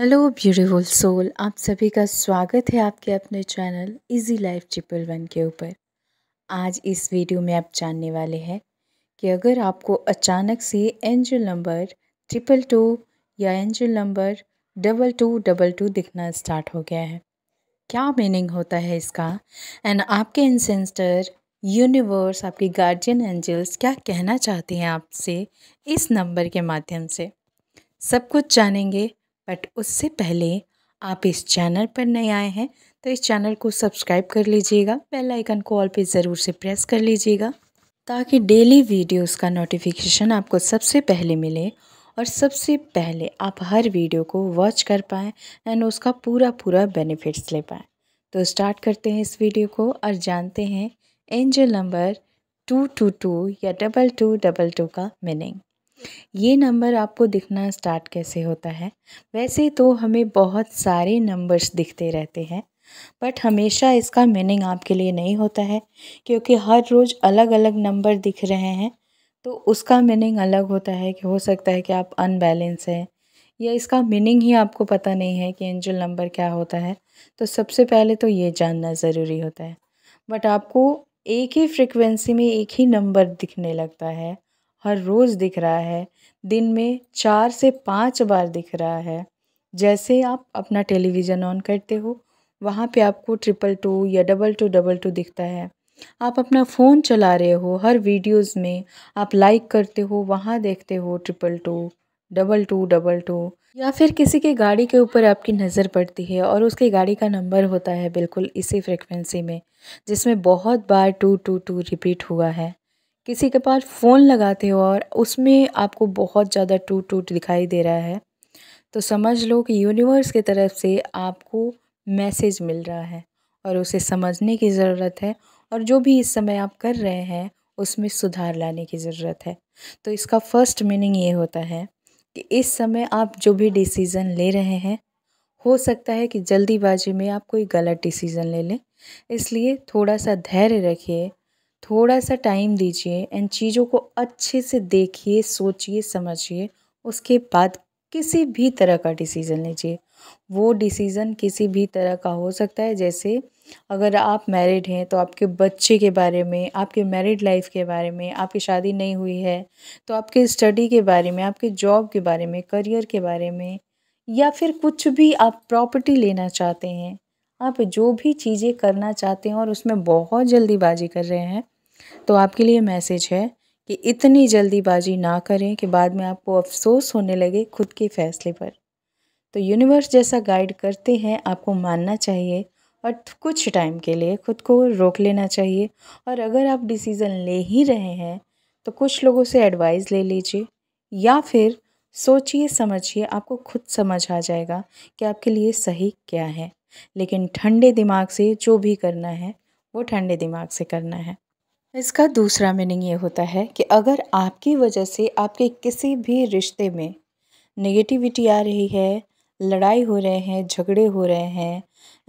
hello beautiful soul आप सभी का स्वागत है आपके अपने channel easy life triple one के ऊपर आज इस वीडियो में आप जानने वाले हैं कि अगर आपको अचानक से एंजल नंबर ट्रिपल टू या angel number double two double two दिखना स्टार्ट हो गया है क्या मीनिंग होता है इसका एंड आपके इंसेंस्टर यूनिवर्स आपके गार्जियन एंजल्स क्या कहना चाहते हैं आपसे इस नंबर के माध्यम से सब कुछ जानेंगे बट उससे पहले आप इस चैनल पर नए आए हैं तो इस चैनल को सब्सक्राइब कर लीजिएगा बेल आइकन को ऑल पे ज़रूर से प्रेस कर लीजिएगा ताकि डेली वीडियोस का नोटिफिकेशन आपको सबसे पहले मिले और सबसे पहले आप हर वीडियो को वॉच कर पाएँ एंड उसका पूरा पूरा बेनिफिट्स ले पाएँ तो स्टार्ट करते हैं इस वीडियो को और जानते हैं angel number two two two या डबल टू डबल टू का मीनिंग ये नंबर आपको दिखना स्टार्ट कैसे होता है वैसे तो हमें बहुत सारे नंबर्स दिखते रहते हैं बट हमेशा इसका मीनिंग आपके लिए नहीं होता है क्योंकि हर रोज़ अलग अलग नंबर दिख रहे हैं तो उसका मीनिंग अलग होता है कि हो सकता है कि आप अनबैलेंस हैं या इसका मीनिंग ही आपको पता नहीं है कि एंजल नंबर क्या होता है तो सबसे पहले तो ये जानना ज़रूरी होता है बट आपको एक ही फ्रिक्वेंसी में एक ही नंबर दिखने लगता है हर रोज़ दिख रहा है दिन में चार से पाँच बार दिख रहा है जैसे आप अपना टेलीविज़न ऑन करते हो वहाँ पे आपको ट्रिपल टू या डबल टू डबल टू दिखता है आप अपना फ़ोन चला रहे हो हर वीडियोस में आप लाइक करते हो वहाँ देखते हो triple two double two double two या फिर किसी के गाड़ी के ऊपर आपकी नज़र पड़ती है और उसकी गाड़ी का नंबर होता है बिल्कुल इसी फ्रिक्वेंसी में जिसमें बहुत बार टू टू टू रिपीट हुआ है किसी के पास फ़ोन लगाते हो और उसमें आपको बहुत ज़्यादा टूट टूट दिखाई दे रहा है तो समझ लो कि यूनिवर्स की तरफ से आपको मैसेज मिल रहा है और उसे समझने की ज़रूरत है और जो भी इस समय आप कर रहे हैं उसमें सुधार लाने की ज़रूरत है तो इसका फर्स्ट मीनिंग ये होता है कि इस समय आप जो भी डिसीज़न ले रहे हैं हो सकता है कि जल्दीबाजी में आप कोई गलत डिसीज़न ले लें इसलिए थोड़ा सा धैर्य रखिए थोड़ा सा टाइम दीजिए एंड चीज़ों को अच्छे से देखिए सोचिए समझिए उसके बाद किसी भी तरह का डिसीज़न लीजिए वो डिसीज़न किसी भी तरह का हो सकता है जैसे अगर आप मैरिड हैं तो आपके बच्चे के बारे में आपके मैरिड लाइफ के बारे में आपकी शादी नहीं हुई है तो आपके स्टडी के बारे में आपके जॉब के बारे में करियर के बारे में या फिर कुछ भी आप प्रॉपर्टी लेना चाहते हैं आप जो भी चीज़ें करना चाहते हैं और उसमें बहुत जल्दीबाजी कर रहे हैं तो आपके लिए मैसेज है कि इतनी जल्दीबाजी ना करें कि बाद में आपको अफसोस होने लगे खुद के फैसले पर तो यूनिवर्स जैसा गाइड करते हैं आपको मानना चाहिए और कुछ टाइम के लिए खुद को रोक लेना चाहिए और अगर आप डिसीज़न ले ही रहे हैं तो कुछ लोगों से एडवाइस ले लीजिए या फिर सोचिए समझिए आपको खुद समझ आ जाएगा कि आपके लिए सही क्या है लेकिन ठंडे दिमाग से जो भी करना है वो ठंडे दिमाग से करना है इसका दूसरा मीनिंग ये होता है कि अगर आपकी वजह से आपके किसी भी रिश्ते में नेगेटिविटी आ रही है लड़ाई हो रहे हैं झगड़े हो रहे हैं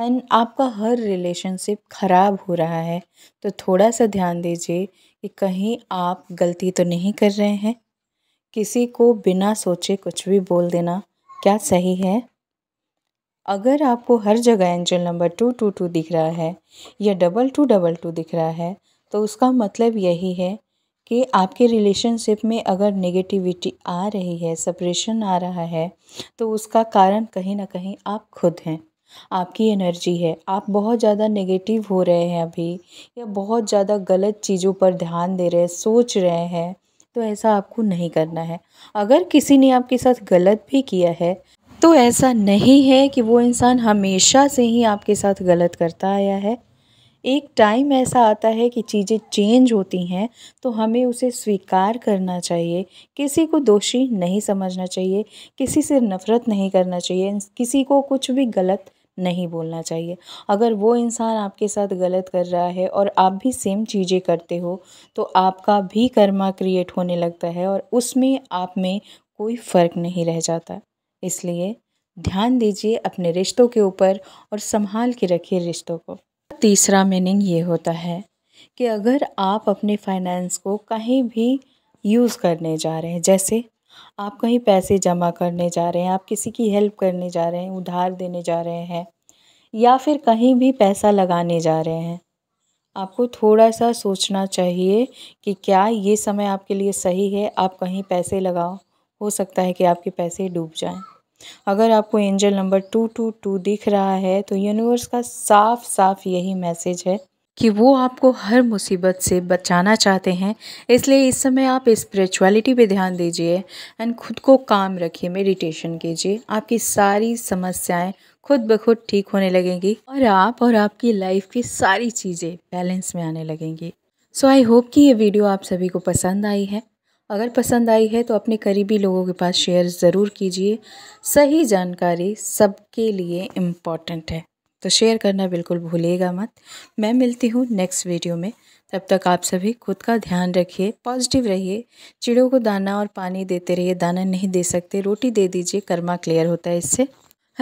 एंड आपका हर रिलेशनशिप ख़राब हो रहा है तो थोड़ा सा ध्यान दीजिए कि कहीं आप गलती तो नहीं कर रहे हैं किसी को बिना सोचे कुछ भी बोल देना क्या सही है अगर आपको हर जगह angel number two two two दिख रहा है या डबल टू डबल टू दिख रहा है तो उसका मतलब यही है कि आपके रिलेशनशिप में अगर नेगेटिविटी आ रही है सेपरेशन आ रहा है तो उसका कारण कहीं ना कहीं आप खुद हैं आपकी एनर्जी है आप बहुत ज़्यादा नेगेटिव हो रहे हैं अभी या बहुत ज़्यादा गलत चीज़ों पर ध्यान दे रहे हैं सोच रहे हैं तो ऐसा आपको नहीं करना है अगर किसी ने आपके साथ गलत भी किया है तो ऐसा नहीं है कि वो इंसान हमेशा से ही आपके साथ गलत करता आया है एक टाइम ऐसा आता है कि चीज़ें चेंज होती हैं तो हमें उसे स्वीकार करना चाहिए किसी को दोषी नहीं समझना चाहिए किसी से नफ़रत नहीं करना चाहिए किसी को कुछ भी गलत नहीं बोलना चाहिए अगर वो इंसान आपके साथ गलत कर रहा है और आप भी सेम चीज़ें करते हो तो आपका भी कर्मा क्रिएट होने लगता है और उसमें आप में कोई फ़र्क नहीं रह जाता इसलिए ध्यान दीजिए अपने रिश्तों के ऊपर और संभाल के रखिए रिश्तों को तीसरा मीनिंग ये होता है कि अगर आप अपने फाइनेंस को कहीं भी यूज़ करने जा रहे हैं जैसे आप कहीं पैसे जमा करने जा रहे हैं आप किसी की हेल्प करने जा रहे हैं उधार देने जा रहे हैं या फिर कहीं भी पैसा लगाने जा रहे हैं आपको थोड़ा सा सोचना चाहिए कि क्या ये समय आपके लिए सही है आप कहीं पैसे लगाओ हो सकता है कि आपके पैसे डूब जाएं अगर आपको angel number two two two दिख रहा है तो यूनिवर्स का साफ साफ यही मैसेज है कि वो आपको हर मुसीबत से बचाना चाहते हैं इसलिए इस समय आप स्पिरिचुअलिटी पे ध्यान दीजिए एंड खुद को काम रखिए मेडिटेशन कीजिए आपकी सारी समस्याएं खुद ब खुद ठीक होने लगेंगी और आप और आपकी लाइफ की सारी चीज़ें बैलेंस में आने लगेंगी सो आई होप कि ये वीडियो आप सभी को पसंद आई है अगर पसंद आई है तो अपने करीबी लोगों के पास शेयर ज़रूर कीजिए सही जानकारी सबके लिए इम्पॉर्टेंट है तो शेयर करना बिल्कुल भूलिएगा मत मैं मिलती हूँ नेक्स्ट वीडियो में तब तक आप सभी खुद का ध्यान रखिए पॉजिटिव रहिए चिड़ों को दाना और पानी देते रहिए दाना नहीं दे सकते रोटी दे दीजिए कर्मा क्लियर होता है इससे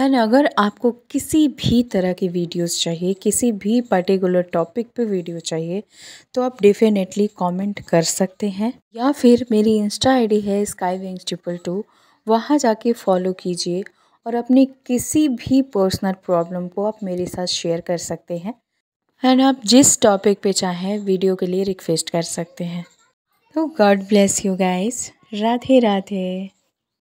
एंड अगर आपको किसी भी तरह की वीडियोस चाहिए किसी भी पर्टिकुलर टॉपिक पे वीडियो चाहिए तो आप डेफिनेटली कमेंट कर सकते हैं या फिर मेरी इंस्टा आईडी है स्काई विंग्स ट्रिपल टू वहाँ जाके फॉलो कीजिए और अपनी किसी भी पर्सनल प्रॉब्लम को आप मेरे साथ शेयर कर सकते हैं एंड आप जिस टॉपिक पे चाहें वीडियो के लिए रिक्वेस्ट कर सकते हैं तो god bless you guys Radhe Radhe